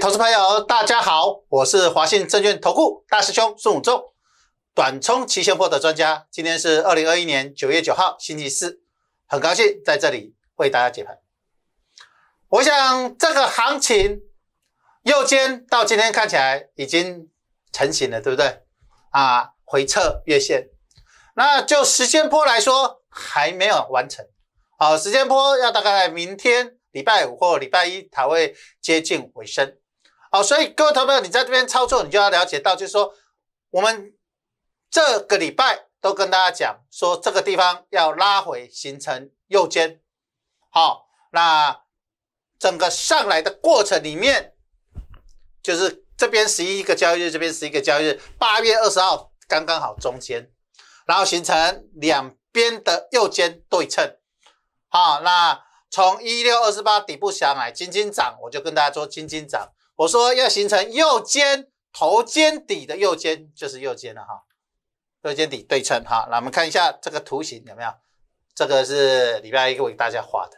投资朋友，大家好，我是华信证券投顾大师兄孙武中。短冲期现货的专家。今天是二零二一年九月九号星期四，很高兴在这里为大家解盘。我想这个行情右肩到今天看起来已经成型了，对不对？啊，回撤月线，那就时间波来说还没有完成。好，时间波要大概明天礼拜五或礼拜一才会接近尾声。好，所以各位投票，你在这边操作，你就要了解到，就是说，我们这个礼拜都跟大家讲说，这个地方要拉回形成右肩。好，那整个上来的过程里面，就是这边十一个交易日，这边十一个交易日，八月二十号刚刚好中间，然后形成两边的右肩对称。好，那从一六二十八底部下来，金金涨，我就跟大家说金金涨。我说要形成右肩头肩底的右肩就是右肩了哈，右肩底对称哈。来我们看一下这个图形有没有？这个是礼拜一个我给大家画的。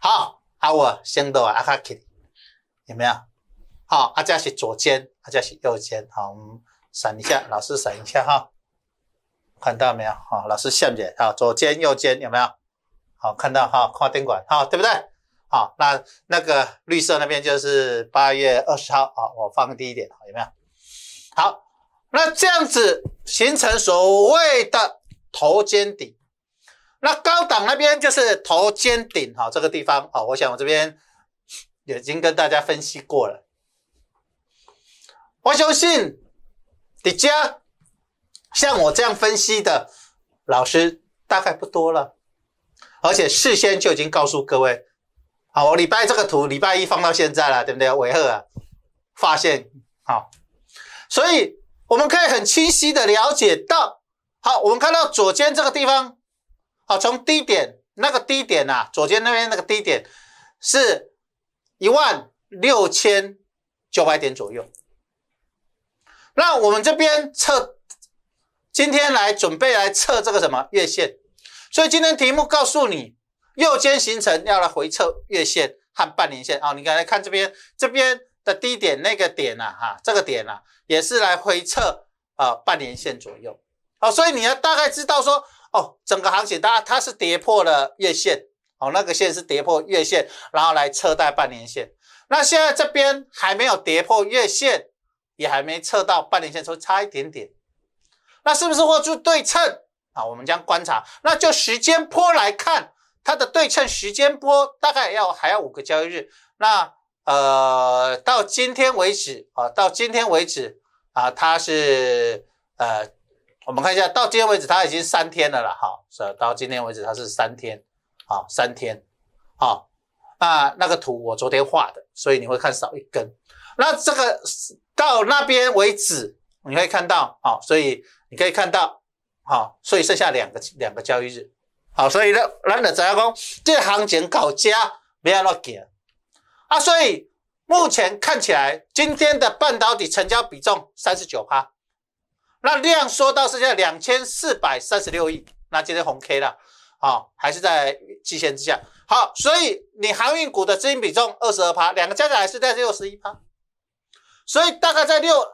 好，our 到 h o u 有没有？好，阿家是左肩，阿家是右肩。好，我们闪一下，老师闪一下哈，看到没有？好，老师下解啊，左肩右肩有没有？好，看到哈，看灯管哈，对不对？好，那那个绿色那边就是八月二十号啊，我放低一点，有没有？好，那这样子形成所谓的头肩顶，那高档那边就是头肩顶哈，这个地方啊，我想我这边已经跟大家分析过了。我相信，迪迦像我这样分析的老师大概不多了，而且事先就已经告诉各位。好，我礼拜这个图，礼拜一放到现在了，对不对？尾啊，发现好，所以我们可以很清晰的了解到，好，我们看到左肩这个地方，好，从低点那个低点啊，左肩那边那个低点是一万六千九百点左右。那我们这边测，今天来准备来测这个什么月线，所以今天题目告诉你。右肩形成要来回测月线和半年线哦，你刚才看这边，这边的低点那个点呐，哈，这个点呐，也是来回测啊半年线左右，好，所以你要大概知道说，哦，整个行情它它是跌破了月线，哦，那个线是跌破月线，然后来测带半年线，那现在这边还没有跌破月线，也还没测到半年线，所以差一点点，那是不是握住对称啊？我们将观察，那就时间波来看。它的对称时间波大概要还要五个交易日，那呃到今天为止啊，到今天为止啊，它是呃，我们看一下，到今天为止它已经三天了了，好，是到今天为止它是三天，好，三天，好那那个图我昨天画的，所以你会看少一根。那这个到那边为止，你会看到，好，所以你可以看到，好，所以剩下两个两个交易日。好，所以呢，咱就怎家讲，这行情搞家比较落劲啊！所以目前看起来，今天的半导体成交比重三十九趴，那量缩到是在两千四百三十六亿，那今天红 K 了，好，还是在期限之下。好，所以你航运股的资金比重二十二趴，两个加起来是在六十一趴，所以大概在六，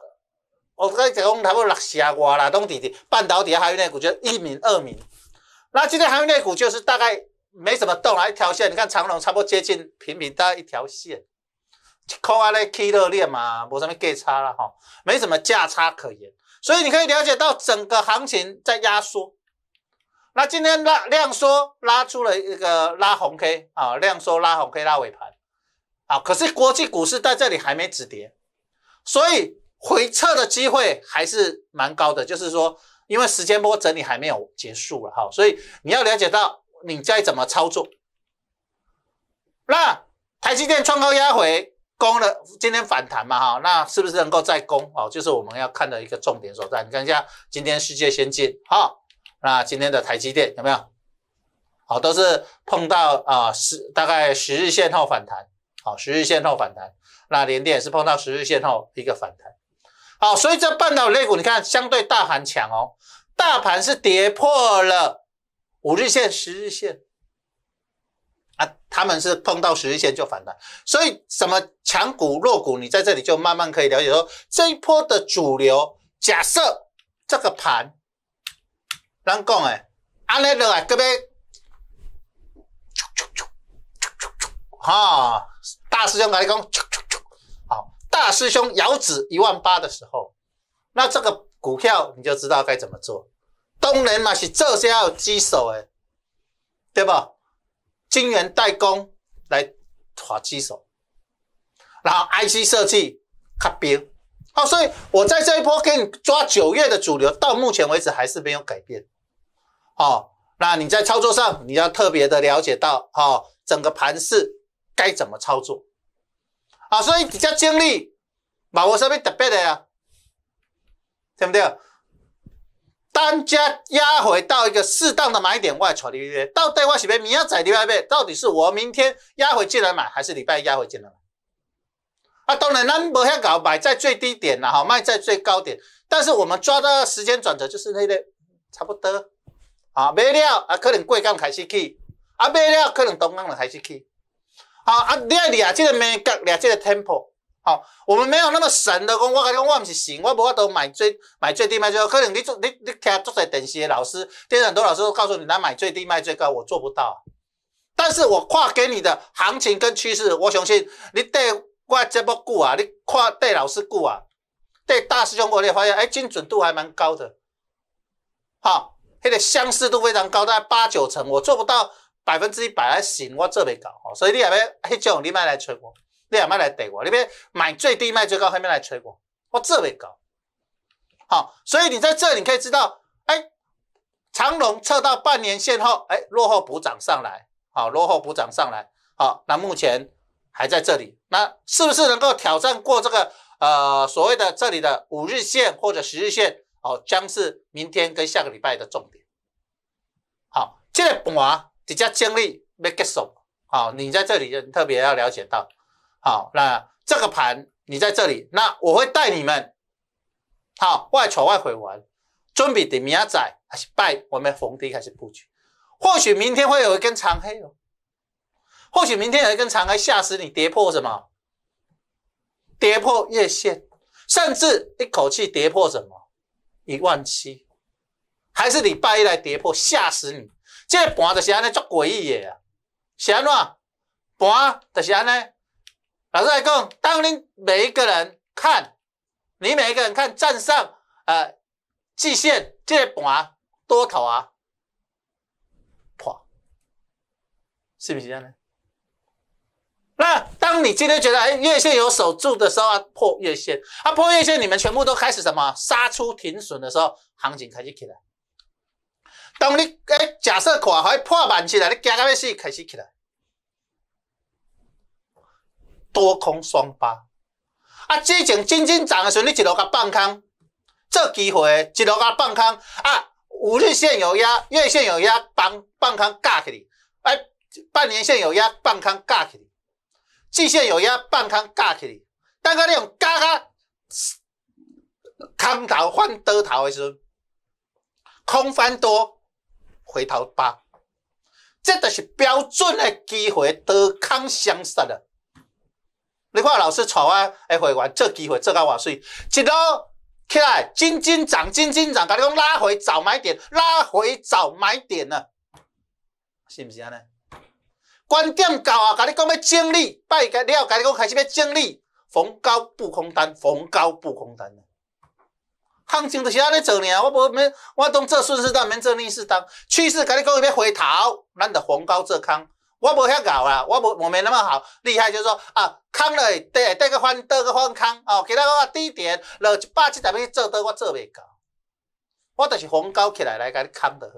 我刚才讲差不多六十外啦，当弟弟半导体还航那股就一米二米。那今天行业内股就是大概没怎么动了，一条线。你看长龙差不多接近平平，大概一条线，空啊嘞，k 热恋嘛，我上面给差了哈，没什么价差可言。所以你可以了解到整个行情在压缩。那今天拉量缩拉出了一个拉红 K 啊，量缩拉红 K 拉尾盘啊，可是国际股市在这里还没止跌，所以回撤的机会还是蛮高的，就是说。因为时间波整理还没有结束了哈，所以你要了解到你该怎么操作。那台积电创高压回攻了，今天反弹嘛哈，那是不是能够再攻？哦，就是我们要看的一个重点所在。你看一下今天世界先进哈，那今天的台积电有没有？好，都是碰到啊十大概十日线后反弹，好十日线后反弹。那联电也是碰到十日线后一个反弹。好，所以这半导体股，你看相对大盘强哦。大盘是跌破了五日线、十日线啊，他们是碰到十日线就反弹。所以什么强股弱股，你在这里就慢慢可以了解说这一波的主流。假设这个盘，人讲诶，安尼落来，各位。哈，大师讲来讲。大师兄遥指一万八的时候，那这个股票你就知道该怎么做。东能嘛是些要基手哎，对吧？金元代工来抓基手，然后 IC 设计卡边。好，所以我在这一波给你抓酒业的主流，到目前为止还是没有改变。好，那你在操作上你要特别的了解到，哦，整个盘势该怎么操作。啊，所以只要经历嘛无啥物特别的啊，对不对？单只压回到一个适当的买点外，处率到底我是咩？明要在礼拜几？到底是我明天压回进来买，还是礼拜一压回进来买？啊，当然能无相搞，买在最低点啦，哈，卖在最高点。但是我们抓到时间转折，就是那个差不多啊，卖了啊，可能贵港开始去啊，卖了可能东港了开始去。好啊，你俩这个庙阁，俩这个 temple 好，我们没有那么神的，讲我讲我唔是神，我无我都买最买最低卖最高，可能你做你你听做在等的老师，听很多老师都告诉你来买最低卖最高，我做不到，但是我跨给你的行情跟趋势，我相信你对我这么久啊，你跨对老师顾啊，对大师兄我，你会发现哎，精准度还蛮高的，好，迄个相似度非常高，大概八九成，我做不到。百分之一百来行，我做搞到，所以你也要那种，你卖来催我，你也别来怼我，你要买最低，卖最高，后面来催我，我做未到。好，所以你在这你可以知道，哎，长龙测到半年线后，哎，落后补涨上来，好，落后补涨上来，好，那目前还在这里，那是不是能够挑战过这个呃所谓的这里的五日线或者十日线？哦，将是明天跟下个礼拜的重点。好，这盘。直接经历没结束，好，你在这里就特别要了解到，好，那这个盘你在这里，那我会带你们，好，外炒外回玩，准备的明仔还是拜我们逢低开始布局，或许明天会有一根长黑哦，或许明天有一根长黑吓死你跌破什么，跌破月线，甚至一口气跌破什么一万七，还是你拜一来跌破吓死你。这盘就是安尼足诡异的啊！是安怎盘？就是安尼。老师来讲，当恁每一个人看，你每一个人看站上呃季线这盘多头啊破，是不是这样呢？那当你今天觉得哎月线有守住的时候啊破月线啊破月线，你们全部都开始什么杀出停损的时候，行情开始起来。当你诶假设看，开破万七了，你惊到要死，开始起来多空双八。啊，之前真金涨的时阵，你一路甲放空，做机会一路甲放空。啊，五日线有压，月线有压，放放空架起你；啊，半年线有压，放空架起你；季线有压，放空架起你。当到你用加加空头换多头的时阵，空翻多。回头八，这就是标准的机会多空相杀的。你看老师带我诶会员做机会做到偌水，一路起来，斤斤涨，斤斤涨，甲你讲拉回早买点，拉回早买点呢，是毋是安尼？关键到啊，甲你讲要整理，拜个了，甲你讲开始要整理，逢高布空单，逢高布空单呢？抗升就是安尼做呢，我无咩，我当做顺势当，西做逆势当。趋势甲你讲要回头，咱就逢高做抗，我无遐搞啊，我无我没那么好，厉害就是说啊，抗了，跌跌个翻，倒个翻抗哦，其他我低点落一百七十米做倒，我做未到，我就是逢高起来来甲你抗就好，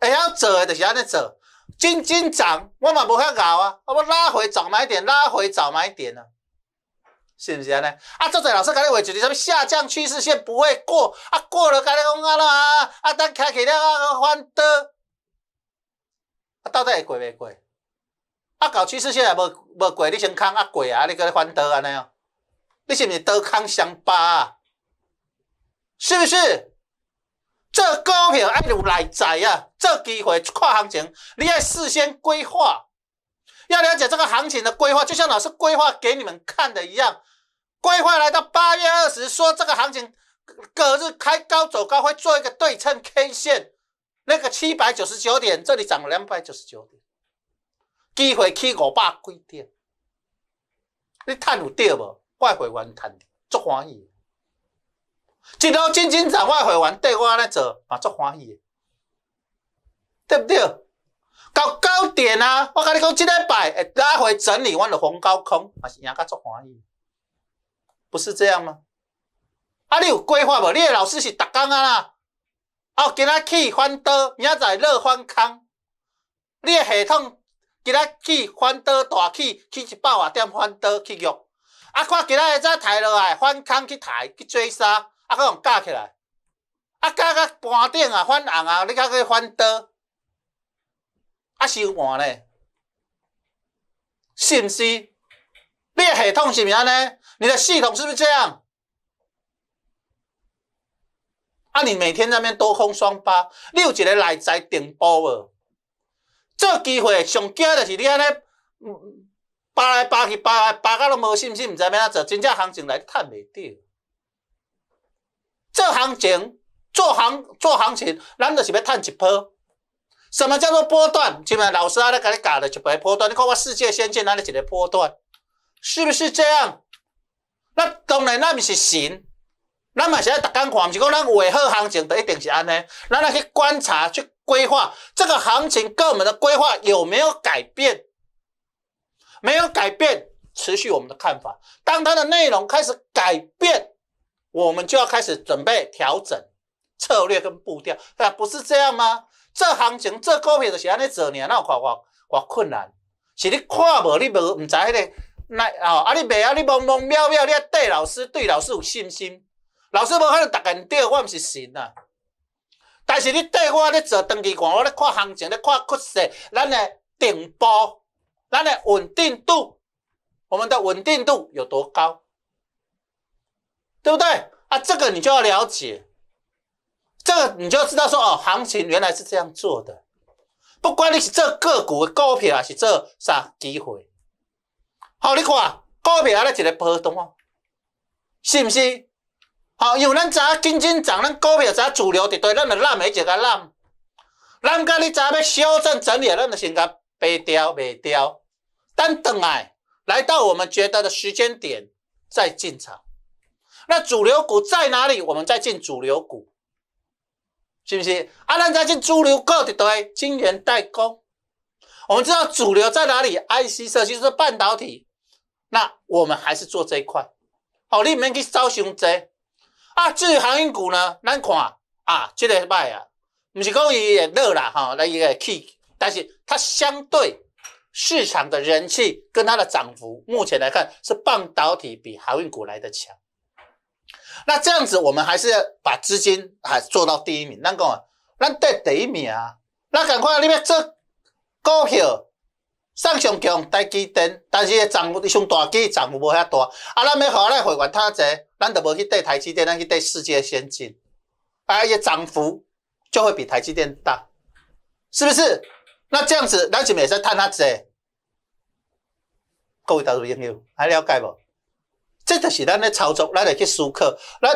会晓做的就是安尼做，进进涨，我嘛无遐搞啊，我拉回早买点，拉回早买点啊。是不是安尼？啊，作者老师甲你画就是什么下降趋势线不会过，啊过了，甲你讲安啦，啊等开起了啊个翻多，啊到底会过未过？啊搞趋势线也无无过，你先看啊过啊，你个翻多安尼哦，你是不是多康乡啊？是不是？做股票爱有内在啊，做机会跨行情，你要事先规划，要了解这个行情的规划，就像老师规划给你们看的一样。规划来到八月二十，说这个行情隔日开高走高，会做一个对称 K 线。那个七百九十九点，这里涨两百九十九点，机会去五百几点，你赚有对无？外汇员赚，足欢喜。一路斤斤涨，外汇员对我安尼做，嘛足欢喜，对不对？到高点啊，我跟你讲，即礼拜拉回整理，阮落红高空，也是赢到足欢喜。不是这样吗？啊，你有规划无？你诶老师是逐工啊啦！哦，今仔去翻刀，明仔载热翻康。你诶系统今仔去翻刀，大去去一百外点翻刀去用。啊，看今仔下再抬落来翻空去抬去做杀，啊，佮用架起来，啊，架到半顶啊，翻红啊，你甲去翻刀，啊，是收盘是信息，你诶系统是毋是安尼？你的系统是不是这样？啊，你每天那边多空双八，六几个来在顶波哦，这机会上惊的就是你安尼扒来扒去扒来扒甲都无信心，毋知要安怎做，真正行情来赚袂到。做行情做行做行情，咱就是要探一波。什么叫做波段？今晚老师阿咧给你讲的一白波段，你看我世界先进哪里几个波段，是不是这样？那那咪是神，咱么是爱逐天看，唔是讲咱尾好行情就一定是安尼。咱来去观察、去规划这个行情，跟我们的规划有没有改变？没有改变，持续我们的看法。当它的内容开始改变，我们就要开始准备调整策略跟步调。那不是这样吗？这行情这股票的是安尼几年那块我我困难，是你看无，你无唔知嘞。来哦，啊你袂啊，你懵懵妙妙，你啊对老师对老师有信心，老师无可能逐件对，我毋是神啊。但是你对我咧做长期看，我咧看行情咧看趋势，咱的顶部，咱的稳定度，我们的稳定度有多高，对不对？啊，这个你就要了解，这个你就要知道说哦，行情原来是这样做的。不管你是做个股的股票，还是做啥机会。好，你看股票还在一个波动哦，是毋是？好，因为咱早金渐涨，咱股票早主流一对，咱就烂没一个烂，烂个你早要修正整理，咱就先个白掉白掉。等等来，来到我们觉得的时间点再进场。那主流股在哪里？我们再进主流股，是不是？啊，咱再进主流股一对，晶圆代工。我们知道主流在哪里？IC 设计是半导体。那我们还是做这一块，好，你免去招伤多啊。至于航运股呢，咱看啊，这个卖啊，不是讲伊也热啦，哈，那伊也去，但是它相对市场的人气跟它的涨幅，目前来看是半导体比航运股来的强。那这样子，我们还是要把资金还做到第一名，那个，那得第一名啊，那赶快你要这股票。上上强台积电，但是诶涨幅上大，涨幅无遐大。啊，咱要互咱会员趁侪？咱就无去缀台积电，咱去缀世界先进，哎呀，涨幅就会比台积电大，是不是？那这样子，咱就妹使趁探济。各位投资朋友，还了解无？这就是咱咧操作，咱来去思考。咱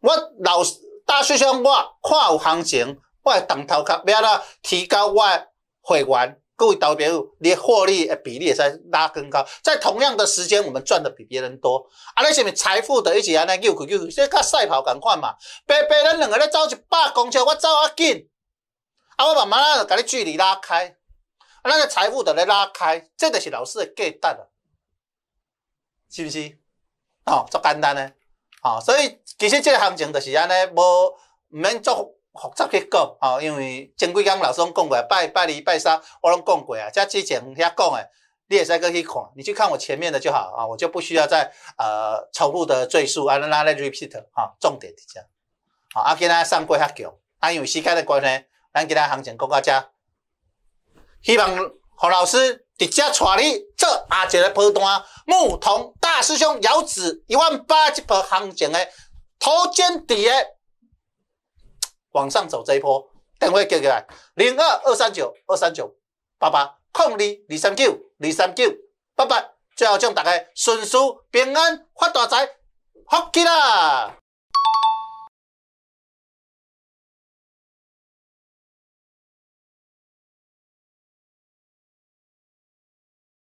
我老大学生，我看有行情，我会动头壳，要啦提高我诶会员。各位导表，你获利比例在拉更高，在同样的时间，我们赚的比别人多。啊，那些咪财富的，一起啊，那又苦又这个赛跑同款嘛。白白咱两个咧走一百公尺，我走啊紧，啊我慢慢仔，甲你距离拉开，啊那个财富的咧拉开，这个是老师的计搭啊，是不是？哦，足简单呢。哦，所以其实这个行情就是安尼，无免做。复杂去讲，哦，因为前几工老师讲过，拜拜二、拜三我拢讲过啊。遮之前遐讲的，你也使以去看，你去看我前面的就好啊，我就不需要再呃重复的赘述啊，那来那 repeat 啊，重点伫遮。样。好，阿今啊上过遐久，阿因为间在的关系，咱今啊行情讲到这，希望何老师直接带你做阿杰的盘单，牧童大师兄姚子一万八这波行情的头肩底的。往上走这一波，等会叫起来，零二二三九二三九八八，空二二三九二三九八八，最后祝大家顺遂平安发大财，福气啦！